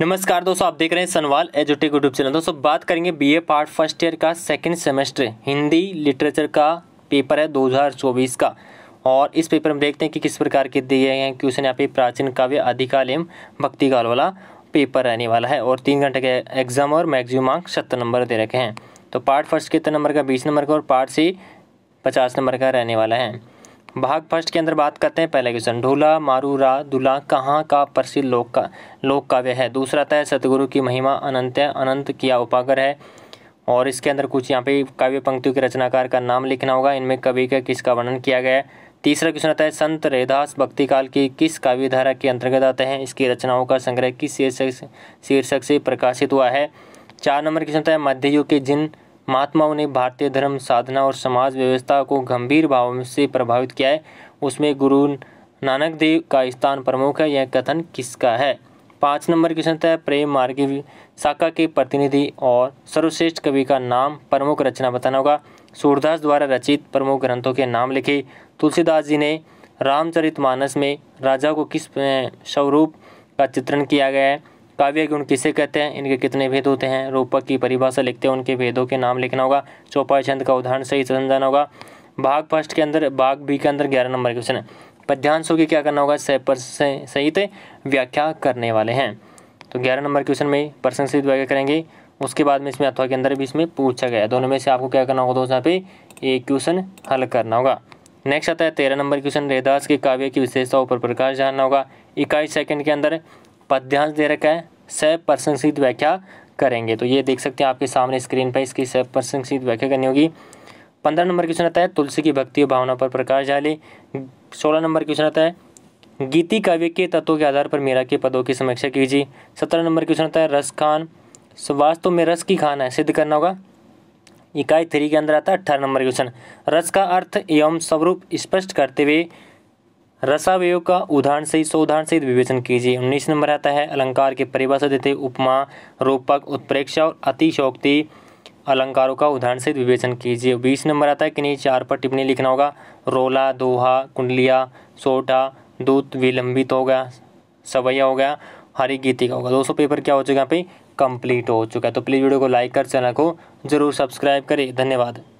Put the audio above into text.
नमस्कार दोस्तों आप देख रहे हैं सनवाल एजुटेक यूट्यूब चैनल दोस्तों बात करेंगे बीए पार्ट फर्स्ट ईयर का सेकंड सेमेस्टर हिंदी लिटरेचर का पेपर है 2024 का और इस पेपर में देखते हैं कि किस प्रकार के दिए गए हैं क्वेश्चन यहाँ पे प्राचीन काव्य अधिकाल एवं भक्ति काल वाला पेपर रहने वाला है और तीन घंटे का एग्जाम और मैगजिम मार्क सत्तर नंबर दे रखे हैं तो पार्ट फर्स्ट कितने नंबर का बीस नंबर का और पार्ट सी पचास नंबर का रहने वाला है भाग फर्स्ट के अंदर बात करते हैं पहला क्वेश्चन ढोला मारू रा दुला कहाँ का प्रसिद्ध लोक का लोक काव्य है दूसरा आता है सतगुरु की महिमा अनंत अनंत किया उपागर है और इसके अंदर कुछ यहाँ पे काव्य पंक्तियों के रचनाकार का नाम लिखना होगा इनमें कवि का किसका वर्णन किया गया है तीसरा क्वेश्चन आता है संत रेदास भक्ति काल की किस काव्य धारा के अंतर्गत आते हैं इसकी रचनाओं का संग्रह किस शीर्षक शीर्षक से प्रकाशित हुआ है चार नंबर क्वेश्चन आता है मध्ययुग के जिन महात्माओं ने भारतीय धर्म साधना और समाज व्यवस्था को गंभीर भाव से प्रभावित किया है उसमें गुरु नानक देव का स्थान प्रमुख है यह कथन किसका है पाँच नंबर क्वेश्चन था प्रेम मार्ग शाखा के प्रतिनिधि और सर्वश्रेष्ठ कवि का नाम प्रमुख रचना बताना होगा सूरदास द्वारा रचित प्रमुख ग्रंथों के नाम लिखे तुलसीदास जी ने रामचरितमानस में राजा को किस स्वरूप का चित्रण किया गया है काव्य गुण किसे कहते हैं इनके कितने भेद होते हैं रूपक की परिभाषा लिखते हैं उनके भेदों के नाम लिखना होगा चौपाई छंद का उदाहरण सही समझाना होगा भाग फर्स्ट के अंदर भाग बी के अंदर ग्यारह नंबर क्वेश्चन है पद्यांशों की क्या करना होगा सह पर सहित व्याख्या करने वाले हैं तो ग्यारह नंबर क्वेश्चन में प्रश्न सहित व्याख्या करेंगे उसके बाद में इसमें अथवा के अंदर भी इसमें पूछा गया दोनों में से आपको क्या करना होगा दोस्तों यहाँ पे एक क्वेश्चन हल करना होगा नेक्स्ट आता है तेरह नंबर क्वेश्चन रेदास के काव्य की विशेषता ऊपर प्रकाश जानना होगा इक्कीस सेकंड के अंदर पद्यांश दे रखा है सह प्रशंसित व्याख्या करेंगे तो ये देख सकते हैं आपके सामने स्क्रीन पर इसकी सह प्रशंसित व्याख्या करनी होगी पंद्रह नंबर क्वेश्चन आता है तुलसी की भक्ति और भावना पर प्रकाश डाले सोलह नंबर क्वेश्चन आता है गीति काव्य के तत्वों के आधार पर मीरा के पदों की समीक्षा कीजिए सत्रह नंबर क्वेश्चन आता है रस खान वास्तव में रस की खान है सिद्ध करना होगा इकाई थ्री के अंदर आता है अट्ठारह नंबर क्वेश्चन रस का अर्थ एवं स्वरूप स्पष्ट करते हुए रसावयोग का उदाहरण सहित उदाहरण सहित विवेचन कीजिए उन्नीस नंबर आता है अलंकार के परिभाषा देते उपमा रूपक उत्प्रेक्षा और अतिशोक्ति अलंकारों का उदाहरण सहित विवेचन कीजिए बीस नंबर आता है कि नहीं चार पर टिप्पणी लिखना होगा रोला दोहा कुंडलिया सोटा दूत विलंबित हो गया सवैया हो गया हरी गीति का होगा दोस्तों पेपर क्या हो चुका यहाँ पे कंप्लीट हो चुका है तो प्लीज़ वीडियो को लाइक कर चैनल को जरूर सब्सक्राइब करें धन्यवाद